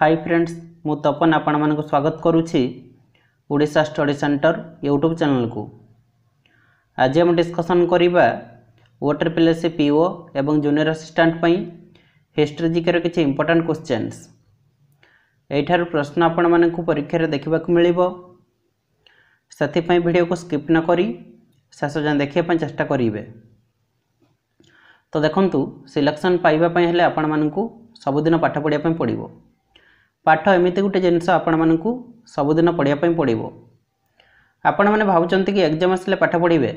high friends ମୁଁ ତପନ ଆପଣମାନଙ୍କୁ ସ୍ୱାଗତ କରୁଛି ଓଡ଼ିଶା ଷ୍ଟଡ଼ି ସେଣ୍ଟର ୟୁଟ୍ୟୁବ୍ ଚ୍ୟାନେଲକୁ ଆଜି ଆମେ ଡିସ୍କସନ୍ କରିବା ୱାଟର୍ ପିଲେସ୍ ପିଓ ଏବଂ ଜୁନିୟର୍ ଆସିଷ୍ଟାଣ୍ଟ ପାଇଁ ହିଷ୍ଟ୍ରି ଜିକେର କିଛି ଇମ୍ପୋର୍ଟାଣ୍ଟ କ୍ୱେଶ୍ଚେନ୍ସ ଏଇଠାରୁ ପ୍ରଶ୍ନ ଆପଣମାନଙ୍କୁ ପରୀକ୍ଷାରେ ଦେଖିବାକୁ ମିଳିବ ସେଥିପାଇଁ ଭିଡ଼ିଓକୁ ସ୍କିପ୍ ନ କରି ଶେଷ ଯାଏଁ ଦେଖିବା ପାଇଁ ଚେଷ୍ଟା କରିବେ ତ ଦେଖନ୍ତୁ ସିଲେକ୍ସନ୍ ପାଇବା ପାଇଁ ହେଲେ ଆପଣମାନଙ୍କୁ ସବୁଦିନ ପାଠ ପଢ଼ିବା ପାଇଁ ପଡ଼ିବ ପାଠ ଏମିତି ଗୋଟେ ଜିନିଷ ଆପଣମାନଙ୍କୁ ସବୁଦିନ ପଢ଼ିବା ପାଇଁ ପଡ଼ିବ ଆପଣମାନେ ଭାବୁଛନ୍ତି କି ଏକ୍ଜାମ୍ ଆସିଲେ ପାଠ ପଢ଼ିବେ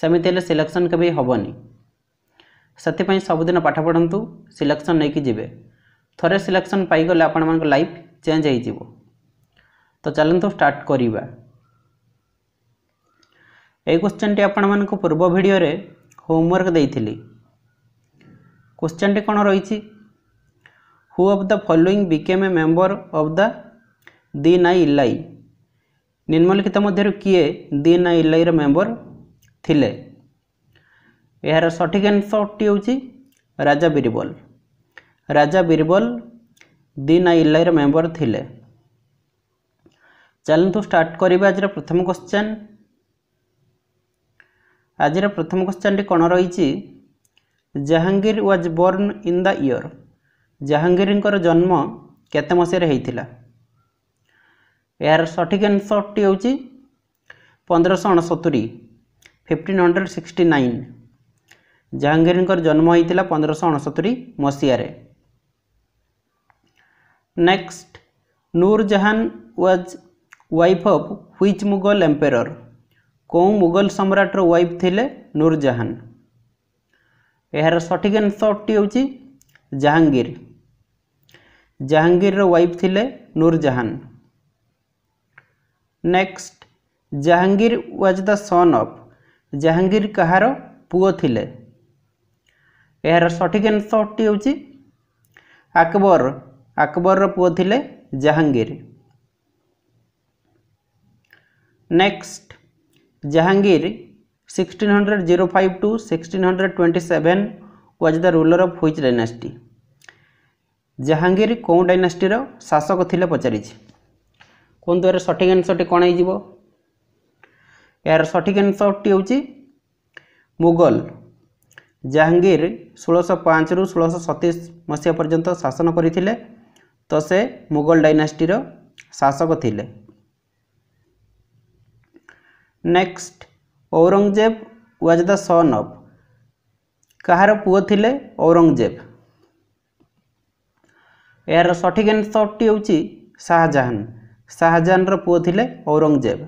ସେମିତି ହେଲେ ସିଲେକ୍ସନ୍ କେବେ ହେବନି ସେଥିପାଇଁ ସବୁଦିନ ପାଠ ପଢ଼ନ୍ତୁ ସିଲେକ୍ସନ୍ ନେଇକି ଯିବେ ଥରେ ସିଲେକ୍ସନ୍ ପାଇଗଲେ ଆପଣମାନଙ୍କ ଲାଇଫ୍ ଚେଞ୍ଜ ହୋଇଯିବ ତ ଚାଲନ୍ତୁ ଷ୍ଟାର୍ଟ କରିବା ଏଇ କ୍ୱେଶ୍ଚନ୍ଟି ଆପଣମାନଙ୍କୁ ପୂର୍ବ ଭିଡ଼ିଓରେ ହୋମୱାର୍କ ଦେଇଥିଲି କ୍ୱେଶ୍ଚନ୍ଟି କ'ଣ ରହିଛି who of the following became a member of the Din i Ilahi নিম্নলিখিত মধ্যে কি দিন আই ইল্লাইর মেম্বর লে এর সঠিক আনসরটি হচ্ছে রাজা বীরবল রাজা বীরবল দিন আই ইল্লাইর মেম্বর লে ଚାଲନ୍ତୁ ଷ୍ଟାର୍ଟ କରିବା ଆଜିର ପ୍ରଥମ କ୍ୱେଶ୍ଚନ୍ ଆଜିର ପ୍ରଥମ କ୍ୱେଶ୍ଚନ୍ଟି କ'ଣ ରହିଛି Jahangir was born in the year ଜାହାଙ୍ଗୀରଙ୍କର ଜନ୍ମ କେତେ ମସିହାରେ ହୋଇଥିଲା ଏହାର ସଠିକ୍ ଆନ୍ସରଟି ହେଉଛି ପନ୍ଦରଶହ ଅଣସତୁରୀ ଫିଫ୍ଟିନ୍ ହଣ୍ଡ୍ରେଡ଼ ସିକ୍ସଟି ନାଇନ୍ ଜାହାଙ୍ଗୀରଙ୍କର ଜନ୍ମ ହୋଇଥିଲା ପନ୍ଦରଶହ ଅଣସତୁରୀ ମସିହାରେ next Nur Jahan was wife of which Mughal emperor କେଉଁ ମୁଗଲ ସମ୍ରାଟର ୱାଇଫ୍ ଥିଲେ ନୁର ଜାହାନ୍ ଏହାର ସଠିକ୍ ଆନ୍ସରଟି ହେଉଛି ଜାହାଙ୍ଗୀର ଜାହାଙ୍ଗୀରର ୱାଇଫ୍ ଥିଲେ Nur Jahan next Jahangir was the son of Jahangir କାହାର ପୁଅ ଥିଲେ ଏହାର ସଠିକ୍ ଆନ୍ସରଟି ହେଉଛି ଆକବର ଆକବରର ପୁଅ ଥିଲେ Jahangir next Jahangir sixteen hundred zero five to sixteen hundred twenty seven was the ruler of which dynasty Jahangir କେଉଁ ଡାଇନାଷ୍ଟିର ଶାସକ ଥିଲେ ପଚାରିଛି କୁହନ୍ତୁ ଏହାର ସଠିକ୍ ଆନ୍ସରଟି କ'ଣ ହେଇଯିବ ଏହାର ସଠିକ୍ ଆନ୍ସରଟି ହେଉଛି ମୋଗଲ ଜାହାଙ୍ଗୀର ଷୋହଳଶହ ପାଞ୍ଚରୁ ଷୋହଳଶହ ସତେଇଶ ମସିହା ପର୍ଯ୍ୟନ୍ତ ଶାସନ କରିଥିଲେ ତ ସେ ମୋଗଲ ଡାଇନାଷ୍ଟିର ଶାସକ ଥିଲେ next Aurangzeb was the son of କାହାର ପୁଅ ଥିଲେ ଔରଙ୍ଗଜେବ ଏହାର ସଠିକ୍ ଆନ୍ସରଟି ହେଉଛି ଶାହାଜାହାନ ଶାହାଜାହାନର ପୁଅ ଥିଲେ Aurangzeb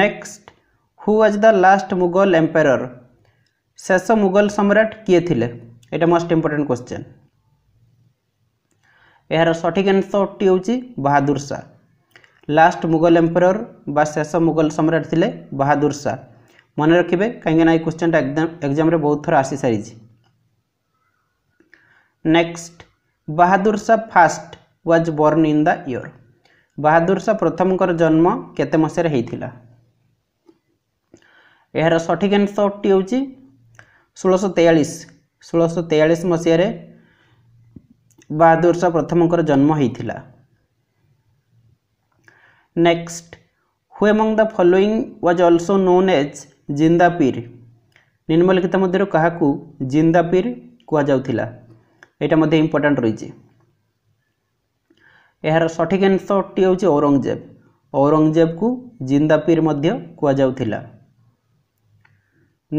next who was the last Mughal emperor ଶେଷ ମୋଗଲ ସମ୍ରାଟ କିଏ ଥିଲେ ଏଇଟା ମୋଷ୍ଟ ଇମ୍ପୋର୍ଟାଣ୍ଟ କ୍ୱେଶ୍ଚନ୍ ଏହାର ସଠିକ୍ ଆନ୍ସରଟି ହେଉଛି ବାହାଦୁର ଶା ଲାଷ୍ଟ ମୋଗଲ ଏମ୍ପେରର ବା ଶେଷ ମୋଗଲ ସମ୍ରାଟ ଥିଲେ ବାହାଦୁର ଶା ମନେ ରଖିବେ କାହିଁକିନା ଏଇ କ୍ୱେଶ୍ଚନ୍ଟା ଏକ୍ଜାମ୍ରେ ବହୁତ ଥର ଆସିସାରିଛି next Bahadur Shah first was born in the year Bahadur Shah ପ୍ରଥମଙ୍କର ଜନ୍ମ କେତେ ମସିହାରେ ହୋଇଥିଲା ଏହାର ସଠିକ୍ ଆନ୍ସରଟି ହେଉଛି ଷୋହଳଶହ ତେୟାଳିଶ ଷୋହଳଶହ ତେୟାଳିଶ ମସିହାରେ ବାହାଦୁର ଶାହ ପ୍ରଥମଙ୍କର ଜନ୍ମ ହୋଇଥିଲା next who among the following was also known as Zinda Pir ନିମ୍ନଲିଖିତ ମଧ୍ୟରୁ କାହାକୁ ଜିନ୍ଦାପିର କୁହାଯାଉଥିଲା ଏଇଟା ମଧ୍ୟ ଇମ୍ପୋର୍ଟାଣ୍ଟ ରହିଛି ଏହାର ସଠିକ୍ ଆନ୍ସର୍ଟି ହେଉଛି ଔରଙ୍ଗଜେବ ଔରଙ୍ଗଜେବକୁ ଜିନ୍ଦା ପୀର ମଧ୍ୟ କୁହାଯାଉଥିଲା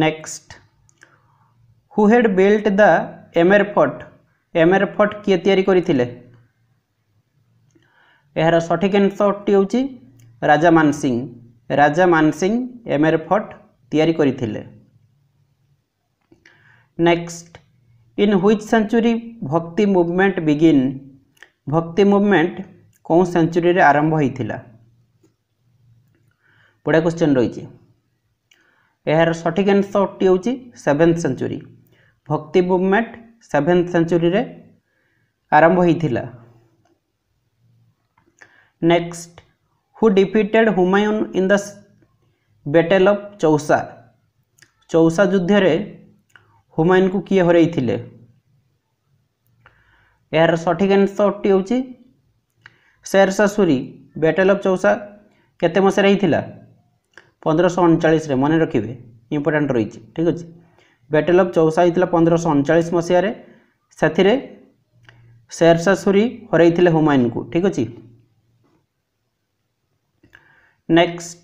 next who had built the Amer fort Amer fort କିଏ ତିଆରି କରିଥିଲେ ଏହାର ସଠିକ୍ ଆନ୍ସର୍ଟି ହେଉଛି ରାଜା ମାନସିଂ ରାଜା ମାନସିଂ ଏମେର ଫଟ୍ ତିଆରି କରିଥିଲେ next in which century Bhakti movement begin Bhakti movement কেউ সেঞ্চুরি আরম্ভ হয়েছিল বড়া কোশ্চেন রয়েছে এর সঠিক আনসরটি হচ্ছে seventh century Bhakti movement seventh century আরম্ভ হয়েছিল next who defeated Humayun in the battle of Chausa Chausa যুদ্ধে ହୁମାୟୁନ୍ କୁ କିଏ ହରାଇଥିଲେ ଏହାର ସଠିକ୍ ଆନ୍ସରଟି ହେଉଛି ଶେରଶା ସୁରୀ ବ୍ୟାଟେଲ୍ ଅଫ୍ ଚୌସା କେତେ ମସିହାରେ ହେଇଥିଲା ପନ୍ଦରଶହ ଅଣଚାଳିଶରେ ମନେ ରଖିବେ ଇମ୍ପୋର୍ଟାଣ୍ଟ ରହିଛି ଠିକ୍ ଅଛି ବ୍ୟାଟେଲ୍ ଅଫ୍ ଚୌସା ହେଇଥିଲା ପନ୍ଦରଶହ ଅଣଚାଳିଶ ମସିହାରେ ସେଥିରେ ଶେରଶା ସୁରୀ ହରାଇଥିଲେ ହୁମାୟୁନ୍କୁ ଠିକ୍ ଅଛି next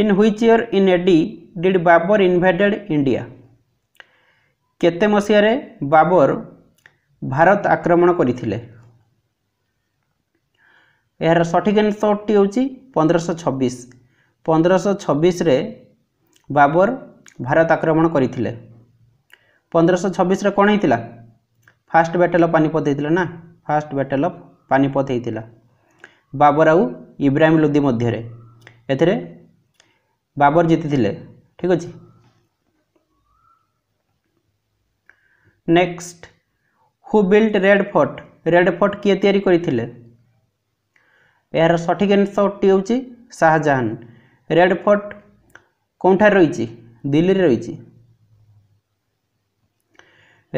in which year in A D did Babur invaded India କେତେ ମସିହାରେ ବାବର ଭାରତ ଆକ୍ରମଣ କରିଥିଲେ ଏହାର ସଠିକ ଅନୁସରଟି ହେଉଛି ପନ୍ଦରଶହ ଛବିଶ ପନ୍ଦରଶହ ଛବିଶରେ ବାବର ଭାରତ ଆକ୍ରମଣ କରିଥିଲେ ପନ୍ଦରଶହ ଛବିଶରେ କ'ଣ ହେଇଥିଲା ଫାଷ୍ଟ ବ୍ୟାଟେଲ୍ ଅଫ୍ ପାନିପଥ ହେଇଥିଲା ନା ଫାଷ୍ଟ ବ୍ୟାଟେଲ୍ ଅଫ୍ ପାନିପଥ ହେଇଥିଲା ବାବର ଆଉ ଇବ୍ରାହିମ ଲୋଦି ମଧ୍ୟରେ ଏଥିରେ ବାବର ଜିତିଥିଲେ ଠିକ୍ ଅଛି next who built red fort red fort কিয়ে তৈরি করে এর সঠিক আনসরটি হচ্ছে শাহজাহান রেড ফোর্ট কোঠার রয়েছে দিল্লি রয়েছে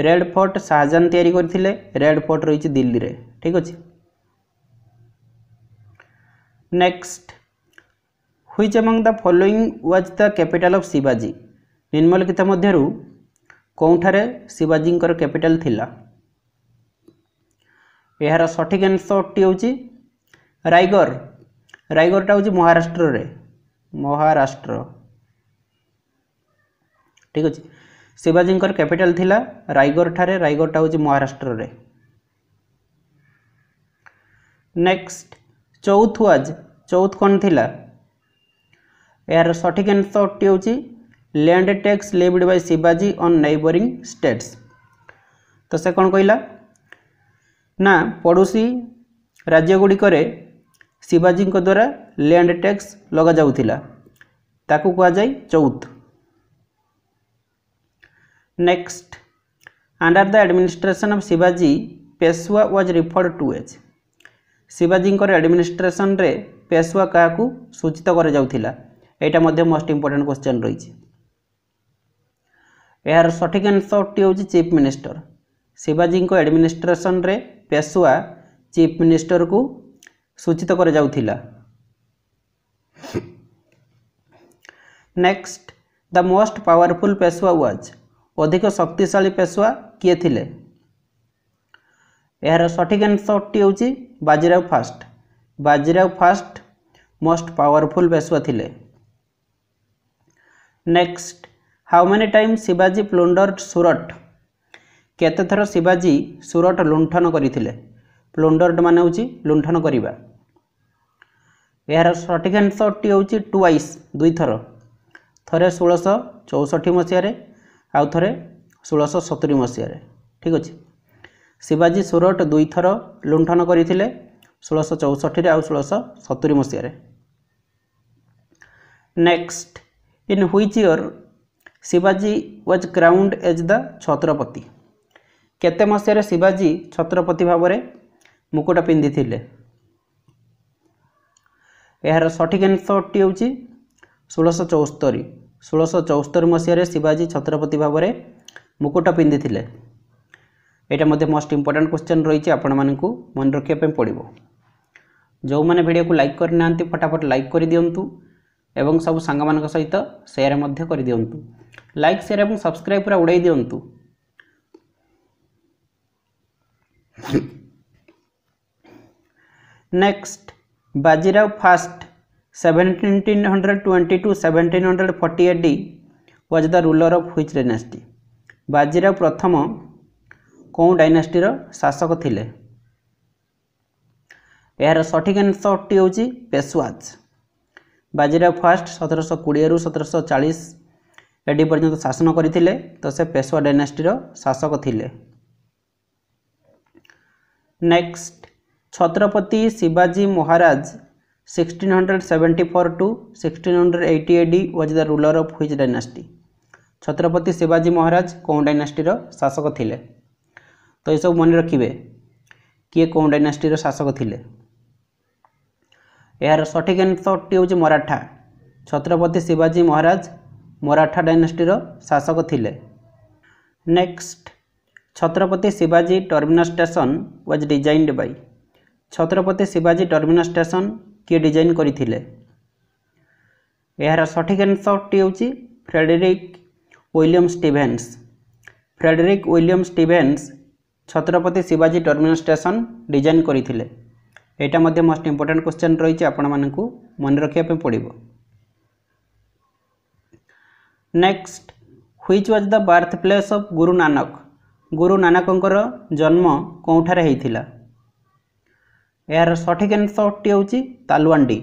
রেড ফোর্ট শাহজাহান তৈরি করে রেড ফোর্ট রয়েছে দিল্লি ঠিক আছে next which among the following was the capital of শিবাজী নিম্নলিখিত মধ্যে କେଉଁଠାରେ ଶିବାଜୀଙ୍କର କ୍ୟାପିଟାଲ ଥିଲା ଏହାର ସଠିକ୍ ଆନ୍ସରଟି ହେଉଛି ରାଇଗର ରାଇଗରଟା ହେଉଛି ମହାରାଷ୍ଟ୍ରରେ ମହାରାଷ୍ଟ୍ର ଠିକ୍ ଅଛି ଶିବାଜୀଙ୍କର କ୍ୟାପିଟାଲ ଥିଲା ରାଇଗରଠାରେ ରାଇଗରଟା ହେଉଛି ମହାରାଷ୍ଟ୍ରରେ ନେକ୍ସଟ ଚୌଥ ୱାଜ୍ ଚୌଥ କ'ଣ ଥିଲା ଏହାର ସଠିକ୍ ଆନ୍ସରଟି ହେଉଛି ଲ୍ୟାଣ୍ଡ ଟ୍ୟାକ୍ସ ଲେଭ୍ଡ ବାଇ ଶିବାଜୀ ଅନ୍ ନେବରିଂ ଷ୍ଟେଟ୍ସ ତ ସେ କ'ଣ କହିଲା ନା ପଡ଼ୋଶୀ ରାଜ୍ୟଗୁଡ଼ିକରେ ଶିବାଜୀଙ୍କ ଦ୍ୱାରା ଲ୍ୟାଣ୍ଡ ଟ୍ୟାକ୍ସ ଲଗାଯାଉଥିଲା ତାକୁ କୁହାଯାଏ Chauth next under the administration of ଶିବାଜୀ Peshwa was referred to as ଶିବାଜୀଙ୍କର ଆଡ଼ମିନିଷ୍ଟ୍ରେସନରେ ପେଶୱା କାହାକୁ ସୂଚିତ କରାଯାଉଥିଲା ଏଇଟା ମଧ୍ୟ ମୋଷ୍ଟ ଇମ୍ପୋର୍ଟାଣ୍ଟ କ୍ୱେଶ୍ଚନ୍ ରହିଛି ଏହାର ସଠିକ୍ ଆନ୍ସର୍ ଅଟି ହେଉଛି ଚିଫ୍ ମିନିଷ୍ଟର ଶିବାଜୀଙ୍କ ଆଡ଼ମିନିଷ୍ଟ୍ରେସନରେ ପେଶୁଆ ଚିଫ୍ ମିନିଷ୍ଟରକୁ ସୂଚିତ କରାଯାଉଥିଲା next the most powerful Peshwa was ଅଧିକ ଶକ୍ତିଶାଳୀ ପେଶୁଆ କିଏ ଥିଲେ ଏହାର ସଠିକ୍ ଆନ୍ସର୍ଟି ହେଉଛି Bajirao first Bajirao first most powerful Peshwa ଥିଲେ ନେକ୍ସଟ ହାଉ ମେନି ଟାଇମ୍ ଶିବାଜୀ ପ୍ଲୁଣ୍ଡର୍ଡ ସୁରଟ କେତେଥର ଶିବାଜୀ ସୁରଟ ଲୁଣ୍ଠନ କରିଥିଲେ ପ୍ଲୁଣ୍ଡର୍ଡ ମାନେ ହେଉଛି ଲୁଣ୍ଠନ କରିବା ଏହାର ସଠିକ୍ ଆନ୍ସରଟି ହେଉଛି ଟୁଆଇସ୍ ଦୁଇଥର ଥରେ ଷୋହଳଶହ ଚଉଷଠି ମସିହାରେ ଆଉ ଥରେ ଷୋହଳଶହ ସତୁରି ମସିହାରେ ଠିକ୍ ଅଛି ଶିବାଜୀ ସୁରଟ ଦୁଇଥର ଲୁଣ୍ଠନ କରିଥିଲେ ଷୋହଳଶହ ଚଉଷଠିରେ ଆଉ ଷୋହଳଶହ ସତୁରି ମସିହାରେ ନେକ୍ସଟ ଇନ୍ ହ୍ୱିଚ୍ ଇୟର ଶିବାଜୀ was crowned as the Chhatrapati କେତେ ମସିହାରେ ଶିବାଜୀ ଛତ୍ରପତି ଭାବରେ ମୁକୁଟ ପିନ୍ଧିଥିଲେ ଏହାର ସଠିକ୍ ଆନ୍ସରଟି ହେଉଛି ଷୋହଳଶହ ଚଉସ୍ତରୀ ଷୋହଳଶହ ଚଉସ୍ତରୀ ମସିହାରେ ଶିବାଜୀ ଛତ୍ରପତି ଭାବରେ ମୁକୁଟ ପିନ୍ଧିଥିଲେ ଏଇଟା ମଧ୍ୟ ମୋଷ୍ଟ ଇମ୍ପୋର୍ଟାଣ୍ଟ କ୍ୱେଶ୍ଚନ୍ ରହିଛି ଆପଣମାନଙ୍କୁ ମନେ ରଖିବା ପାଇଁ ପଡ଼ିବ ଯେଉଁମାନେ ଭିଡ଼ିଓକୁ ଲାଇକ୍ କରିନାହାନ୍ତି ଫଟାଫଟ ଲାଇକ୍ କରିଦିଅନ୍ତୁ ଏବଂ ସବୁ ସାଙ୍ଗମାନଙ୍କ ସହିତ ସେୟାର ମଧ୍ୟ କରିଦିଅନ୍ତୁ ଲାଇକ୍ ସେୟାର ଏବଂ ସବସ୍କ୍ରାଇବ୍ ପୁରା ଉଡ଼ାଇ ଦିଅନ୍ତୁ next Bajirao first seventeen hundred twenty to seventeen hundred forty eight ଡି was the ruler of which dynasty Bajirao ପ୍ରଥମ କେଉଁ ଡାଇନାଷ୍ଟିର ଶାସକ ଥିଲେ ଏହାର ସଠିକ୍ ଆନ୍ସରଟି ହେଉଛି ପେଶୱାଜ୍ ବାଜିରାଓ ଫାର୍ଷ୍ଟ ସତରଶହ କୋଡ଼ିଏରୁ ସତରଶହ ଚାଳିଶ ଏଡ଼ି ପର୍ଯ୍ୟନ୍ତ ଶାସନ କରିଥିଲେ ତ ସେ ପେଶୱା ଡାଇନାଷ୍ଟିର ଶାସକ ଥିଲେ ନେକ୍ସଟ ଛତ୍ରପତି ଶିବାଜୀ Maharaj sixteen hundred seventy four to sixteen hundred eighty ଏଡ଼ି was the ruler of which dynasty Chhatrapati ଶିବାଜୀ ମହାରାଜ କେଉଁ ଡାଇନାଷ୍ଟିର ଶାସକ ଥିଲେ ତ ଏସବୁ ମନେ ରଖିବେ କିଏ କେଉଁ ଡାଇନାଷ୍ଟିର ଶାସକ ଥିଲେ ଏହାର ସଠିକ୍ ଆନ୍ସର୍ଟି ହେଉଛି ମରାଠା ଛତ୍ରପତି ଶିବାଜୀ ମହାରାଜ ମରାଠା ଡାଇନାଷ୍ଟିର ଶାସକ ଥିଲେ ନେକ୍ସଟ ଛତ୍ରପତି ଶିବାଜୀ Terminus station was designed Bai Chhatrapati ଶିବାଜୀ ଟର୍ମିନାସ୍ ଷ୍ଟେସନ୍ କିଏ ଡିଜାଇନ୍ କରିଥିଲେ ଏହାର ସଠିକ୍ ଆନ୍ସର୍ଟି ହେଉଛି Frederick William Stevens Frederick William Stevens Chhatrapati ଶିବାଜୀ ଟର୍ମିନାସ୍ ଷ୍ଟେସନ୍ ଡିଜାଇନ୍ କରିଥିଲେ ଏଇଟା ମଧ୍ୟ ମୋଷ୍ଟ ଇମ୍ପୋର୍ଟାଣ୍ଟ କ୍ୱେଶ୍ଚନ୍ ରହିଛି ଆପଣମାନଙ୍କୁ ମନେ ରଖିବା ପାଇଁ ପଡ଼ିବ next which was the birth place of Guru Nanak Guru ନାନକଙ୍କର ଜନ୍ମ କେଉଁଠାରେ ହୋଇଥିଲା ଏହାର ସଠିକ୍ ଆନ୍ସର୍ଟି ହେଉଛି ତାଲୁଆଣ୍ଡି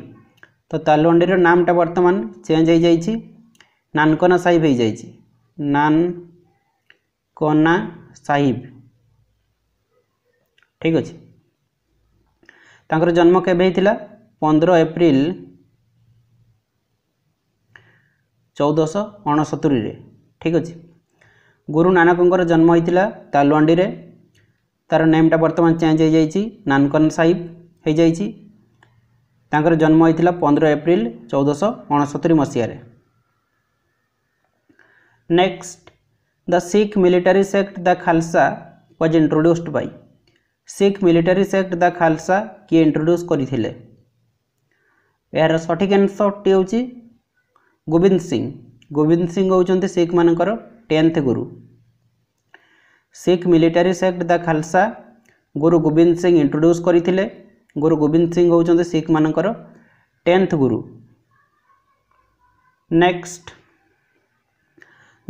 ତ ତାଲୁଆଣ୍ଡିର ନାମଟା ବର୍ତ୍ତମାନ ଚେଞ୍ଜ ହୋଇଯାଇଛି ନାନକନା ସାହିବ ହୋଇଯାଇଛି ନାନ କନା ସାହିବ ଠିକ୍ ଅଛି ତାଙ୍କର ଜନ୍ମ କେବେ ହେଇଥିଲା ପନ୍ଦର ଏପ୍ରିଲ ଚଉଦଶହ ଅଣସତୁରିରେ ଠିକ୍ ଅଛି ଗୁରୁ ନାନକଙ୍କର ଜନ୍ମ ହୋଇଥିଲା ତାଲୁଆଣ୍ଡିରେ ତା'ର ନେମ୍ଟା ବର୍ତ୍ତମାନ ଚେଞ୍ଜ ହୋଇଯାଇଛି ନାନକନ ସାହିବ ହୋଇଯାଇଛି ତାଙ୍କର ଜନ୍ମ ହୋଇଥିଲା ପନ୍ଦର ଏପ୍ରିଲ ଚଉଦଶହ ଅଣସତୁରି ମସିହାରେ next the Sikh military sect the Khalsa was introduced by Sikh military sect the Khalsa କିଏ ଇଣ୍ଟ୍ରୋଡ୍ୟୁସ୍ କରିଥିଲେ ଏହାର ସଠିକ୍ ଆନ୍ସର୍ଟି ହେଉଛି ଗୋବିନ୍ଦ ସିଂ ଗୋବିନ୍ଦ ସିଂ ହେଉଛନ୍ତି ଶିଖ୍ମାନଙ୍କର tenth Guru Sikh military sect the Khalsa Guru Gobind Singh introduce କରିଥିଲେ ଗୁରୁ ଗୋବିନ୍ଦ ସିଂ ହେଉଛନ୍ତି ଶିଖ୍ମାନଙ୍କର tenth Guru next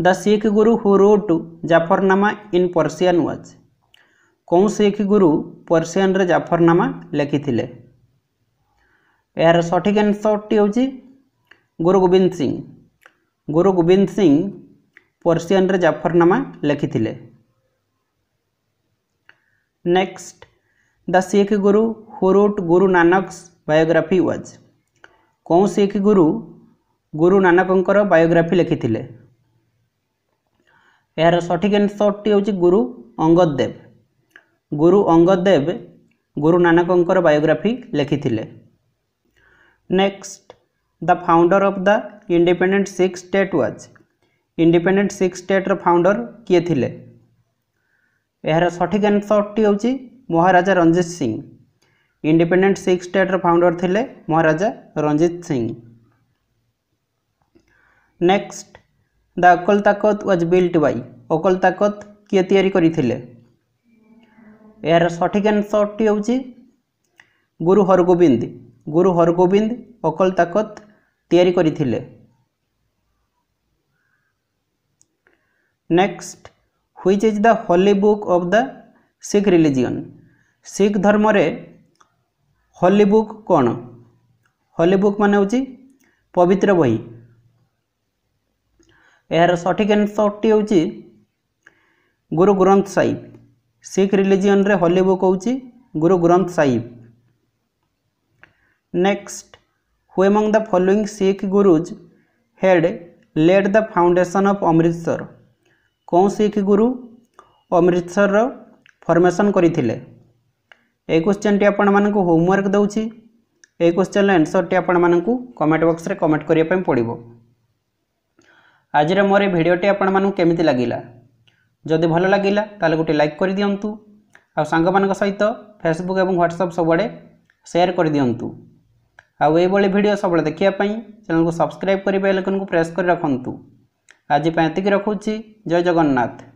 the Sikh guru who wrote Zafarnama in Persian was କେଉଁ ଶିଖ ଗୁରୁ ପର୍ସିଆନରେ ଜାଫରନାମା ଲେଖିଥିଲେ ଏହାର ସଠିକ୍ ଆନ୍ସରଟି ହେଉଛି ଗୁରୁ ଗୋବିନ୍ଦ ସିଂ ଗୁରୁ ଗୋବିନ୍ଦ ସିଂ ପର୍ସିଆନରେ ଜାଫରନାମା ଲେଖିଥିଲେ next the Sikh guru who wrote Guru Nanak's biography was କେଉଁ ଶିଖ ଗୁରୁ ଗୁରୁ ନାନକଙ୍କର ବାୟୋଗ୍ରାଫି ଲେଖିଥିଲେ ଏହାର ସଠିକ୍ ଆନ୍ସରଟି ହେଉଛି ଗୁରୁ ଅଙ୍ଗଦ ଦେବ ଗୁରୁ ଅଙ୍ଗଦ ଦେବ ଗୁରୁ ନାନକଙ୍କର ବାୟୋଗ୍ରାଫି ଲେଖିଥିଲେ next the founder of the independent Sikh state was independent Sikh ଷ୍ଟେଟ୍ର ଫାଉଣ୍ଡର କିଏ ଥିଲେ ଏହାର ସଠିକ୍ ଆନ୍ସରଟି ହେଉଛି ମହାରାଜା ରଞ୍ଜିତ ସିଂ ଇଣ୍ଡିପେଣ୍ଡେଣ୍ଟ ସିକ୍ସ ଷ୍ଟେଟ୍ର ଫାଉଣ୍ଡର ଥିଲେ Maharaja Ranjit Singh next the Akal Takht was built by Akal Takht କିଏ ତିଆରି କରିଥିଲେ ଏହାର ସଠିକ୍ ଆନ୍ସର୍ଟି ହେଉଛି ଗୁରୁ ହରଗୋବିନ୍ଦ ଗୁରୁ ହରଗୋବିନ୍ଦ ଅକଲ ତାକତ ତିଆରି କରିଥିଲେ next which is the holy book of the Sikh religion Sikh ধর্মরে হলি বুক কোণ হলি বুক মানে হচ্ছে পবিত্র বই এর সঠিক আনসরটি হচ্ছে গুরু গ্রন্থ সাহিব ଶିଖ୍ ରିଲିଜିଅନରେ ହୋଲି ବୁକ୍ ହେଉଛି Guru Granth Sahib next who among the following Sikh gurus had laid the foundation of Amritsar କେଉଁ ଶିଖ୍ ଗୁରୁ ଅମୃତସରର ଫର୍ମେସନ୍ କରିଥିଲେ ଏଇ କ୍ୱେଶ୍ଚନ୍ଟି ଆପଣମାନଙ୍କୁ ହୋମୱାର୍କ ଦେଉଛି ଏହି କ୍ୱେଶ୍ଚନ୍ର ଏନ୍ସର୍ଟି ଆପଣମାନଙ୍କୁ କମେଣ୍ଟ ବକ୍ସରେ କମେଣ୍ଟ କରିବା ପାଇଁ ପଡ଼ିବ ଆଜିର ମୋର ଏ ଭିଡ଼ିଓଟି ଆପଣମାନଙ୍କୁ କେମିତି ଲାଗିଲା ଯଦି ଭଲ ଲାଗିଲା ତାହେଲେ ଗୋଟେ ଲାଇକ୍ କରିଦିଅନ୍ତୁ ଆଉ ସାଙ୍ଗମାନଙ୍କ ସହିତ ଫେସବୁକ୍ ଏବଂ ହ୍ୱାଟ୍ସଆପ୍ ସବୁଆଡ଼େ ସେୟାର କରିଦିଅନ୍ତୁ ଆଉ ଏଇଭଳି ଭିଡ଼ିଓ ସବୁବେଳେ ଦେଖିବା ପାଇଁ ଚ୍ୟାନେଲକୁ ସବସ୍କ୍ରାଇବ୍ କରି ବେଲ୍ ଆଇକନ୍କୁ ପ୍ରେସ୍ କରି ରଖନ୍ତୁ ଆଜି ପାଇଁ ଏତିକି ରଖୁଛି ଜୟ ଜଗନ୍ନାଥ